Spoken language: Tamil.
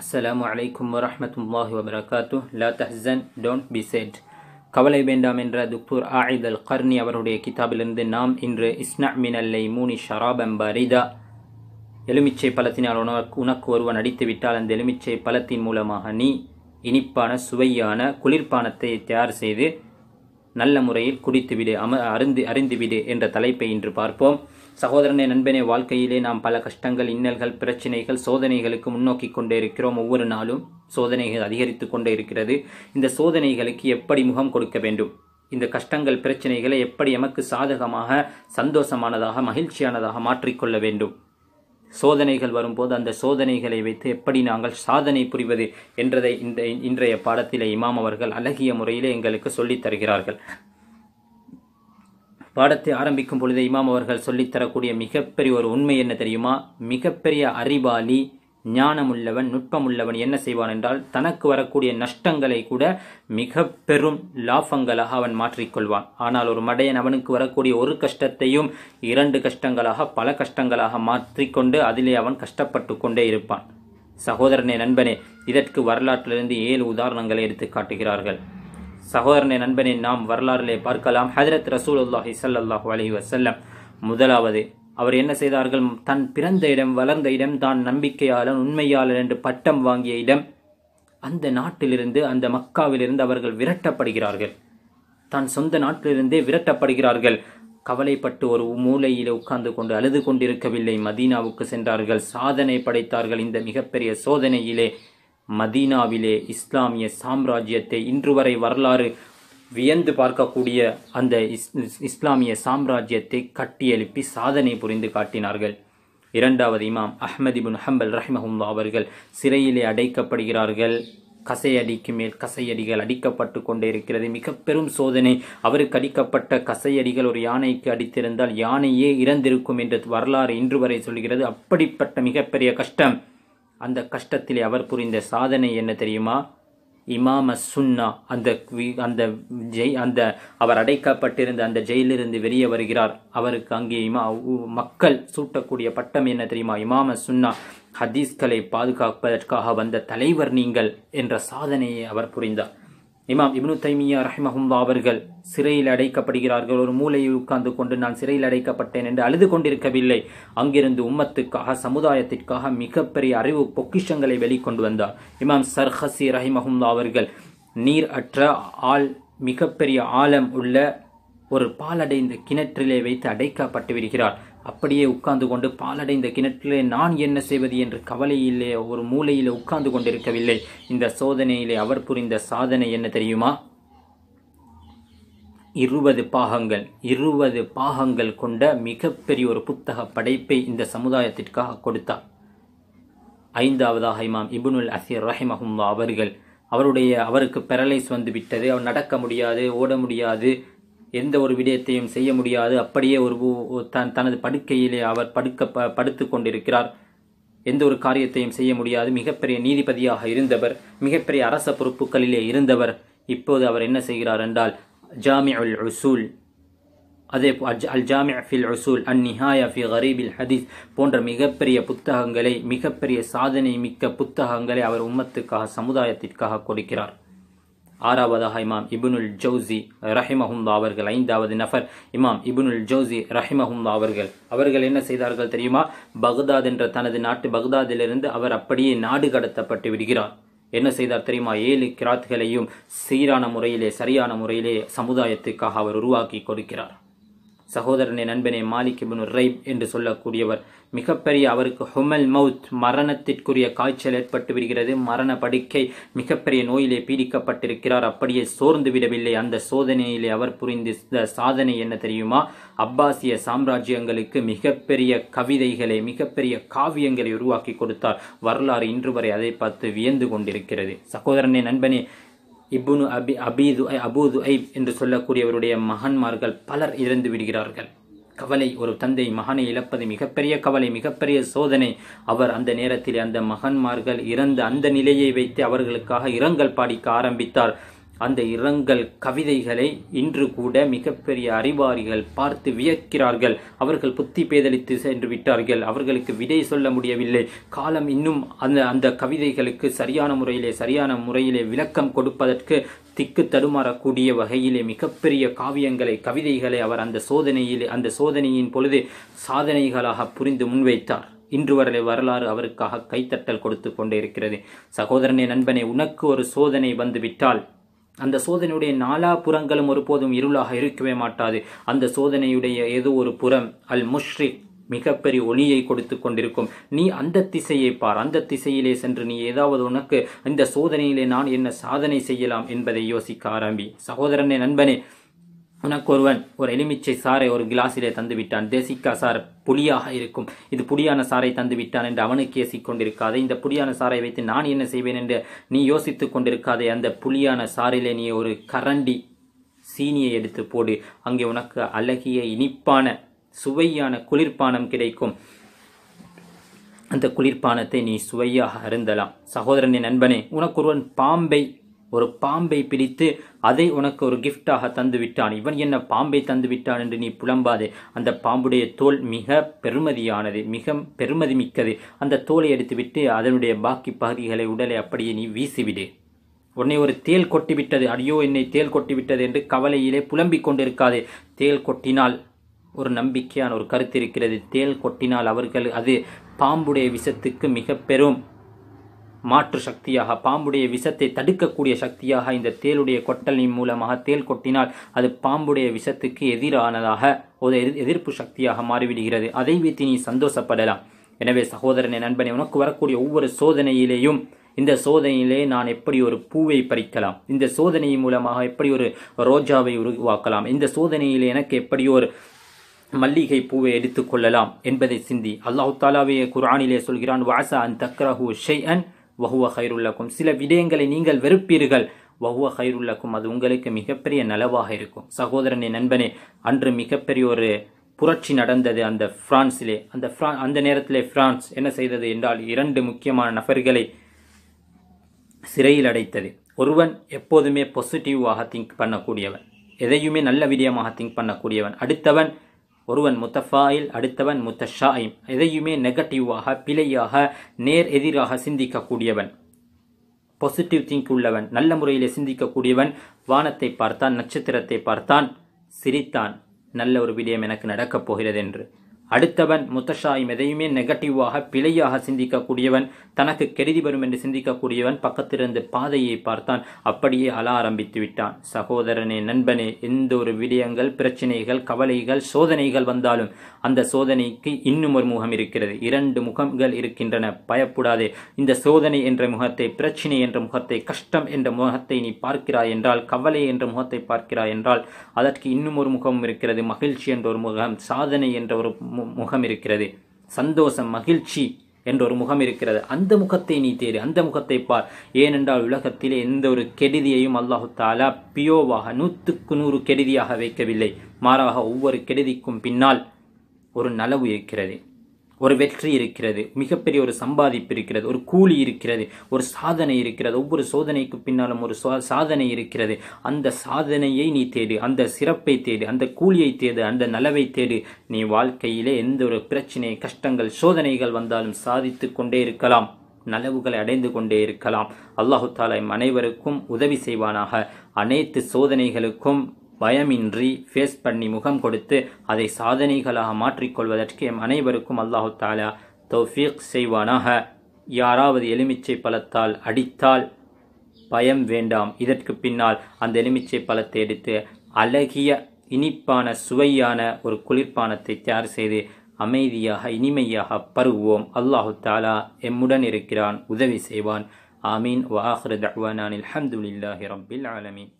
அஸ்லாம் வலைக்கம் வரமத்துல்லாஹி வபரகாத்து லா தஹன் டோன்ட் பி செட் கவலை வேண்டாம் என்ற துக்பூர் ஆயுத் அல் கர்னி அவருடைய கிதாபிலிருந்து நாம் இன்று இஸ்னா மினல்லை மூனி ஷராப் அம்பரிதா எலுமிச்சை பழத்தினால் உனக்கு உனக்கு ஒருவன் அடித்துவிட்டால் அந்த எலுமிச்சை பழத்தின் மூலமாக நீ இனிப்பான சுவையான குளிர்பானத்தை தயார் செய்து நல்ல முறையில் குடித்துவிடு அம அருந்து அறிந்துவிடு என்ற தலைப்பை இன்று பார்ப்போம் சகோதரனே நண்பனே வாழ்க்கையிலே நாம் பல கஷ்டங்கள் இன்னல்கள் பிரச்சனைகள் சோதனைகளுக்கு முன்னோக்கி கொண்டே இருக்கிறோம் ஒவ்வொரு நாளும் சோதனைகள் அதிகரித்து கொண்டே இருக்கிறது இந்த சோதனைகளுக்கு எப்படி முகம் கொடுக்க வேண்டும் இந்த கஷ்டங்கள் பிரச்சனைகளை எப்படி எமக்கு சாதகமாக சந்தோஷமானதாக மகிழ்ச்சியானதாக மாற்றிக்கொள்ள வேண்டும் சோதனைகள் வரும்போது அந்த சோதனைகளை வைத்து எப்படி நாங்கள் சாதனை புரிவது என்றதை இந்த இன்றைய பாடத்தில் இமாம் அவர்கள் அழகிய முறையிலே எங்களுக்கு சொல்லித் தருகிறார்கள் பாடத்தை ஆரம்பிக்கும் பொழுது இமாம் அவர்கள் சொல்லித்தரக்கூடிய மிகப்பெரிய ஒரு உண்மை என்ன தெரியுமா மிகப்பெரிய அறிவாளி ஞானமுள்ளவன் நுட்பமுள்ளவன் என்ன செய்வான் என்றால் தனக்கு வரக்கூடிய நஷ்டங்களை கூட மிக பெரும் லாபங்களாக அவன் மாற்றிக்கொள்வான் ஆனால் ஒரு மடையன் அவனுக்கு வரக்கூடிய ஒரு கஷ்டத்தையும் இரண்டு கஷ்டங்களாக பல கஷ்டங்களாக மாற்றிக்கொண்டு அதிலே அவன் கஷ்டப்பட்டு கொண்டே இருப்பான் சகோதரனே நண்பனே இதற்கு வரலாற்றிலிருந்து ஏழு உதாரணங்களை எடுத்து காட்டுகிறார்கள் சகோதரனை நண்பனை நாம் வரலாறிலே பார்க்கலாம் ஹஜரத் அல்லாஹி சல்லாஹூ அலி வசல்லம் முதலாவது அவர் என்ன செய்தார்கள் தன் பிறந்த இடம் வளர்ந்த இடம் தான் நம்பிக்கையாளன் உண்மையாளன் என்று பட்டம் வாங்கிய இடம் அந்த நாட்டிலிருந்து அந்த மக்காவிலிருந்து அவர்கள் விரட்டப்படுகிறார்கள் தான் சொந்த நாட்டிலிருந்தே விரட்டப்படுகிறார்கள் கவலைப்பட்டு ஒரு மூலையில் உட்கார்ந்து கொண்டு அழுது கொண்டிருக்கவில்லை மதீனாவுக்கு சென்றார்கள் சாதனை படைத்தார்கள் இந்த மிகப்பெரிய சோதனையிலே மதீனாவிலே இஸ்லாமிய சாம்ராஜ்யத்தை இன்று வரை வரலாறு வியந்து பார்க்கக்கூடிய அந்த இஸ்லாமிய சாம்ராஜ்யத்தை கட்டியெழுப்பி சாதனை புரிந்து காட்டினார்கள் இரண்டாவது இமாம் அஹ்மதிபுன் ஹம்பல் ரஹ்மஹுல்லா அவர்கள் சிறையிலே அடைக்கப்படுகிறார்கள் கசையடிக்கு மேல் கசையடிகள் அடிக்கப்பட்டு கொண்டே இருக்கிறது மிக பெரும் சோதனை அவருக்கு அடிக்கப்பட்ட கசையடிகள் ஒரு யானைக்கு அடித்திருந்தால் யானையே இறந்திருக்கும் என்று வரலாறு இன்று வரை சொல்கிறது அப்படிப்பட்ட மிகப்பெரிய கஷ்டம் அந்த கஷ்டத்தில் அவர் புரிந்த சாதனை என்ன தெரியுமா இமாம சுன்னா அந்த அந்த ஜெய் அந்த அவர் அடைக்கப்பட்டிருந்த அந்த ஜெயிலிருந்து வெளியே வருகிறார் அவருக்கு அங்கே இமா மக்கள் சூட்டக்கூடிய பட்டம் என்ன தெரியுமா இமாம சுன்னா ஹதீஸ்களை பாதுகாப்பதற்காக வந்த தலைவர் நீங்கள் என்ற சாதனையை அவர் புரிந்தார் இமாம் இப்னு தைமியா ரஹிமஹுல்லா அவர்கள் சிறையில் அடைக்கப்படுகிறார்கள் ஒரு மூலையில் உட்கார்ந்து கொண்டு நான் சிறையில் அடைக்கப்பட்டேன் என்று அழுது கொண்டிருக்கவில்லை அங்கிருந்து உம்மத்துக்காக சமுதாயத்திற்காக மிகப்பெரிய அறிவு பொக்கிஷங்களை வெளிக்கொண்டு வந்தார் இமாம் சர்ஹசி ரஹிமஹுல்லா அவர்கள் நீர் அற்ற ஆள் மிகப்பெரிய ஆழம் உள்ள ஒரு பாலடைந்த கிணற்றிலே வைத்து அடைக்கப்பட்டு விடுகிறார் அப்படியே உட்கார்ந்து கொண்டு பாலடைந்த கிணற்றிலே நான் என்ன செய்வது என்று கவலையிலே ஒரு மூலையிலே உட்கார்ந்து கொண்டிருக்கவில்லை இந்த சோதனையிலே அவர் புரிந்த சாதனை என்ன தெரியுமா இருபது பாகங்கள் இருபது பாகங்கள் கொண்ட மிகப்பெரிய ஒரு புத்தக படைப்பை இந்த சமுதாயத்திற்காக கொடுத்தார் ஐந்தாவதாக இமாம் இபுனுல் அசீர் அஹம்மா அவர்கள் அவருடைய அவருக்கு பெரலைஸ் வந்துவிட்டது அவர் நடக்க முடியாது ஓட முடியாது எந்த ஒரு விடயத்தையும் செய்ய முடியாது அப்படியே ஒரு தன் தனது படுக்கையிலே அவர் படுக்க படுத்து கொண்டிருக்கிறார் எந்த ஒரு காரியத்தையும் செய்ய முடியாது மிகப்பெரிய நீதிபதியாக இருந்தவர் மிகப்பெரிய அரச பொறுப்புகளிலே இருந்தவர் இப்போது அவர் என்ன செய்கிறார் என்றால் ஜாமி அல் ரசூல் அதே அல் ஜாமி அஃபில் ரசூல் அன் நிஹாயா ஃபி ஹரீபில் ஹதீஸ் போன்ற மிகப்பெரிய புத்தகங்களை மிகப்பெரிய சாதனை மிக்க புத்தகங்களை அவர் உம்மத்துக்காக சமுதாயத்திற்காக கொடுக்கிறார் ஆறாவதாக இமாம் இபுனுல் ஜவுசி ரஹிமஹுல்லா அவர்கள் ஐந்தாவது நஃபர் இமாம் இபுனுல் ஜவுசி ரஹிமஹுல்லா அவர்கள் அவர்கள் என்ன செய்தார்கள் தெரியுமா பக்தாத் என்ற தனது நாட்டு பக்தாதிலிருந்து அவர் அப்படியே நாடு கடத்தப்பட்டு விடுகிறார் என்ன செய்தார் தெரியுமா ஏழு கிராத்துகளையும் சீரான முறையிலே சரியான முறையிலே சமுதாயத்துக்காக அவர் உருவாக்கி கொடுக்கிறார் சகோதரனே நண்பனை மாலிக் இபின் ரைப் என்று சொல்லக்கூடியவர் மிகப்பெரிய அவருக்கு ஹுமல் மவுத் மரணத்திற்குரிய காய்ச்சல் ஏற்பட்டு விடுகிறது மரண படுக்கை மிகப்பெரிய நோயிலே பீடிக்கப்பட்டிருக்கிறார் அப்படியே சோர்ந்து விடவில்லை அந்த சோதனையிலே அவர் புரிந்த சாதனை என்ன தெரியுமா அப்பாசிய சாம்ராஜ்யங்களுக்கு மிகப்பெரிய கவிதைகளை மிகப்பெரிய காவியங்களை உருவாக்கி கொடுத்தார் வரலாறு இன்று வரை அதை பார்த்து வியந்து கொண்டிருக்கிறது சகோதரனே நண்பனே இபுனு அபி அபீது அபூது ஐப் என்று சொல்லக்கூடியவருடைய மகன்மார்கள் பலர் இறந்து விடுகிறார்கள் கவலை ஒரு தந்தை மகனை இழப்பது மிகப்பெரிய கவலை மிகப்பெரிய சோதனை அவர் அந்த நேரத்தில் அந்த மகன்மார்கள் இறந்த அந்த நிலையை வைத்து அவர்களுக்காக இரங்கல் பாடிக்க ஆரம்பித்தார் அந்த இரங்கல் கவிதைகளை இன்று கூட மிகப்பெரிய அறிவாரிகள் பார்த்து வியக்கிறார்கள் அவர்கள் புத்தி பேதலித்து சென்று விட்டார்கள் அவர்களுக்கு விடை சொல்ல முடியவில்லை காலம் இன்னும் அந்த அந்த கவிதைகளுக்கு சரியான முறையிலே சரியான முறையிலே விளக்கம் கொடுப்பதற்கு திக்கு தடுமாறக்கூடிய வகையிலே மிகப்பெரிய காவியங்களை கவிதைகளை அவர் அந்த சோதனையிலே அந்த சோதனையின் பொழுது சாதனைகளாக புரிந்து முன்வைத்தார் இன்று வரலை வரலாறு அவருக்காக கைத்தட்டல் கொடுத்து கொண்டே இருக்கிறது சகோதரனே நண்பனே உனக்கு ஒரு சோதனை வந்துவிட்டால் அந்த சோதனையுடைய நாலா புறங்களும் ஒருபோதும் இருளாக இருக்கவே மாட்டாது அந்த சோதனையுடைய ஏதோ ஒரு புறம் அல் முஷ்ரிக் மிகப்பெரிய ஒளியை கொடுத்து கொண்டிருக்கும் நீ அந்த திசையை பார் அந்த திசையிலே சென்று நீ ஏதாவது உனக்கு இந்த சோதனையிலே நான் என்ன சாதனை செய்யலாம் என்பதை யோசிக்க ஆரம்பி சகோதரனே நண்பனே உனக்கு ஒருவன் ஒரு எலுமிச்சை சாரை ஒரு கிளாஸிலே தந்துவிட்டான் தேசிக்கா சார் புளியாக இருக்கும் இது புளியான சாரை தந்துவிட்டான் என்று அவனுக்கு ஏசி கொண்டிருக்காதே இந்த புளியான சாரை வைத்து நான் என்ன செய்வேன் என்று நீ யோசித்துக் கொண்டிருக்காதே அந்த புளியான சாரிலே நீ ஒரு கரண்டி சீனியை எடுத்து போடு அங்கே உனக்கு அழகிய இனிப்பான சுவையான குளிர்பானம் கிடைக்கும் அந்த குளிர்பானத்தை நீ சுவையாக அருந்தலாம் சகோதரனின் நண்பனே உனக்கு ஒருவன் பாம்பை ஒரு பாம்பை பிடித்து அதை உனக்கு ஒரு கிஃப்டாக தந்துவிட்டான் இவன் என்ன பாம்பை தந்துவிட்டான் என்று நீ புலம்பாதே அந்த பாம்புடைய தோல் மிக பெருமதியானது மிக பெருமதி மிக்கது அந்த தோலை எடுத்துவிட்டு அதனுடைய பாக்கி பகுதிகளை உடலை அப்படியே நீ வீசிவிடு உன்னை ஒரு தேல் கொட்டிவிட்டது அடியோ என்னை தேல் கொட்டிவிட்டது என்று கவலையிலே புலம்பிக் கொண்டிருக்காதே தேல் கொட்டினால் ஒரு நம்பிக்கையான ஒரு கருத்து இருக்கிறது தேல் கொட்டினால் அவர்கள் அது பாம்புடைய விஷத்துக்கு மிக பெரும் மாற்று சக்தியாக பாம்புடைய விஷத்தை தடுக்கக்கூடிய சக்தியாக இந்த தேளுடைய கொட்டலின் மூலமாக தேல் கொட்டினால் அது பாம்புடைய விஷத்துக்கு எதிரானதாக ஒரு எதிர்ப்பு சக்தியாக மாறிவிடுகிறது அதை வைத்து நீ சந்தோஷப்படலாம் எனவே சகோதரனை நண்பனை உனக்கு வரக்கூடிய ஒவ்வொரு சோதனையிலேயும் இந்த சோதனையிலே நான் எப்படி ஒரு பூவை பறிக்கலாம் இந்த சோதனை மூலமாக எப்படி ஒரு ரோஜாவை உருவாக்கலாம் இந்த சோதனையில் எனக்கு எப்படி ஒரு மல்லிகை பூவை எடுத்துக்கொள்ளலாம் என்பதை சிந்தி அல்லாஹு தாலாவே குரானிலே சொல்கிறான் வாசா அன் தக்ரஹூ ஷெய் அன் வஹுவ ஹைருல்லக்கும் சில விடயங்களை நீங்கள் வெறுப்பீர்கள் வஹுவ ஹைருல்லக்கும் அது உங்களுக்கு மிகப்பெரிய நலவாக இருக்கும் சகோதரனே நண்பனே அன்று மிகப்பெரிய ஒரு புரட்சி நடந்தது அந்த பிரான்ஸிலே அந்த அந்த நேரத்திலே பிரான்ஸ் என்ன செய்தது என்றால் இரண்டு முக்கியமான நபர்களை சிறையில் அடைத்தது ஒருவன் எப்போதுமே பாசிட்டிவாக திங்க் பண்ணக்கூடியவன் எதையுமே நல்ல விடயமாக திங்க் பண்ணக்கூடியவன் அடுத்தவன் ஒருவன் முத்தஃபாயில் அடுத்தவன் ஷாயிம் எதையுமே நெகட்டிவாக பிழையாக நேர் எதிராக சிந்திக்கக்கூடியவன் பாசிட்டிவ் திங்க் உள்ளவன் நல்ல முறையில் சிந்திக்கக்கூடியவன் வானத்தை பார்த்தான் நட்சத்திரத்தை பார்த்தான் சிரித்தான் நல்ல ஒரு விடயம் எனக்கு நடக்கப் போகிறது என்று அடுத்தவன் முத்தஷாயும் எதையுமே நெகட்டிவாக பிழையாக சிந்திக்கக்கூடியவன் தனக்கு கெடுதி வரும் என்று சிந்திக்கக்கூடியவன் பக்கத்திலிருந்து பாதையை பார்த்தான் அப்படியே அழ ஆரம்பித்து விட்டான் சகோதரனே நண்பனே எந்த ஒரு விடயங்கள் பிரச்சனைகள் கவலைகள் சோதனைகள் வந்தாலும் அந்த சோதனைக்கு இன்னும் ஒரு முகம் இருக்கிறது இரண்டு முகங்கள் இருக்கின்றன பயப்படாதே இந்த சோதனை என்ற முகத்தை பிரச்சனை என்ற முகத்தை கஷ்டம் என்ற முகத்தை நீ பார்க்கிறாய் என்றால் கவலை என்ற முகத்தை பார்க்கிறாய் என்றால் அதற்கு இன்னும் ஒரு முகம் இருக்கிறது மகிழ்ச்சி என்ற ஒரு முகம் சாதனை என்ற ஒரு முகம் இருக்கிறது சந்தோஷம் மகிழ்ச்சி என்ற ஒரு முகம் இருக்கிறது அந்த முகத்தை நீ தேடு அந்த முகத்தை பார் ஏனென்றால் உலகத்திலே எந்த ஒரு கெடுதியையும் அல்லாஹு தாலா பியோவாக நூற்றுக்கு நூறு கெடுதியாக வைக்கவில்லை மாறாக ஒவ்வொரு கெடுதிக்கும் பின்னால் ஒரு நலவு இருக்கிறது ஒரு வெற்றி இருக்கிறது மிகப்பெரிய ஒரு சம்பாதிப்பு இருக்கிறது ஒரு கூலி இருக்கிறது ஒரு சாதனை இருக்கிறது ஒவ்வொரு சோதனைக்கு பின்னாலும் ஒரு சாதனை இருக்கிறது அந்த சாதனையை நீ தேடு அந்த சிறப்பை தேடு அந்த கூலியை தேடு அந்த நலவை தேடு நீ வாழ்க்கையிலே எந்த ஒரு பிரச்சனை கஷ்டங்கள் சோதனைகள் வந்தாலும் சாதித்து கொண்டே இருக்கலாம் நலவுகளை அடைந்து கொண்டே இருக்கலாம் அல்லாஹு தாலா அனைவருக்கும் உதவி செய்வானாக அனைத்து சோதனைகளுக்கும் பயமின்றி ஃபேஸ் பண்ணி முகம் கொடுத்து அதை சாதனைகளாக மாற்றிக்கொள்வதற்கு எம் அனைவருக்கும் அல்லாஹு தாலா தௌஃபீக் செய்வானாக யாராவது எலுமிச்சை பழத்தால் அடித்தால் பயம் வேண்டாம் இதற்கு பின்னால் அந்த எலுமிச்சை பழத்தை எடுத்து அழகிய இனிப்பான சுவையான ஒரு குளிர்பானத்தை தயார் செய்து அமைதியாக இனிமையாக பருவோம் அல்லாஹு தாலா எம்முடன் இருக்கிறான் உதவி செய்வான் ஆமீன் வாஹ்ரத் அஹ்வானில் அஹமதுல்லாஹி ரபில் ஆலமீன்